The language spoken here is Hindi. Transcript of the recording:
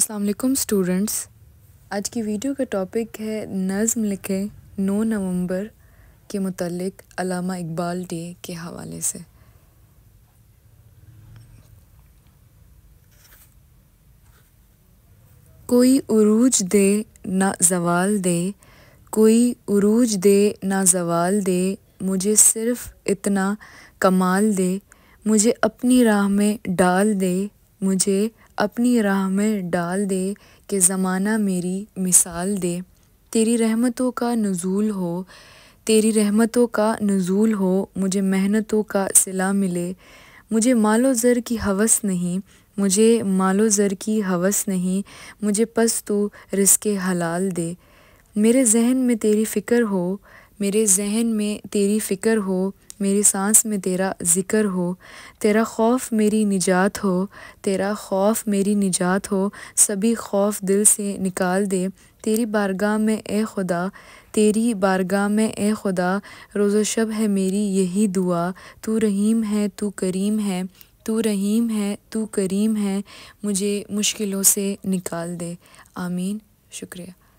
असलकम स्टूडेंट्स आज की वीडियो का टॉपिक है नज़म लिखें नौ नवंबर के मतलब अलामा इकबाल डे के हवाले से कोई उरूज दे ना जवाल दे कोई उरूज दे ना जवाल दे मुझे सिर्फ इतना कमाल दे मुझे अपनी राह में डाल दे मुझे अपनी राह में डाल दे कि ज़माना मेरी मिसाल दे तेरी रहमतों का नज़ूल हो तेरी रहमतों का नज़ूल हो मुझे मेहनतों का सिला मिले मुझे मालो ज़र की हवस नहीं मुझे मालो ज़र की हवस नहीं मुझे पस तो रिस्के हलाल दे मेरे जहन में तेरी फ़िक्र हो मेरे जहन में तेरी फ़िक्र हो मेरी सांस में तेरा ज़िक्र हो तेरा खौफ मेरी निजात हो तेरा खौफ मेरी निजात हो सभी खौफ दिल से निकाल दे तेरी बारगाह में ए खुदा तेरी बारगाह में ए खुदा रोज़ो शब है मेरी यही दुआ तू रहीम है तू करीम है तू रहीम है तू करीम है मुझे मुश्किलों से निकाल दे आमीन शुक्रिया